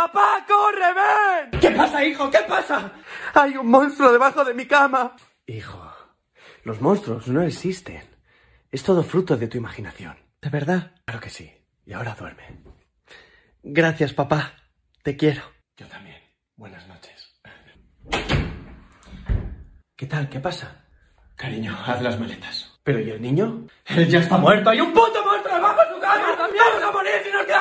¡Papá, corre, ven! ¿Qué pasa, hijo? ¿Qué pasa? Hay un monstruo debajo de mi cama. Hijo, los monstruos no existen. Es todo fruto de tu imaginación. ¿De verdad? Claro que sí. Y ahora duerme. Gracias, papá. Te quiero. Yo también. Buenas noches. ¿Qué tal? ¿Qué pasa? Cariño, haz las maletas. ¿Pero y el niño? Él ya está muerto. ¡Hay un puto monstruo debajo de su cama! ¡Vamos a morir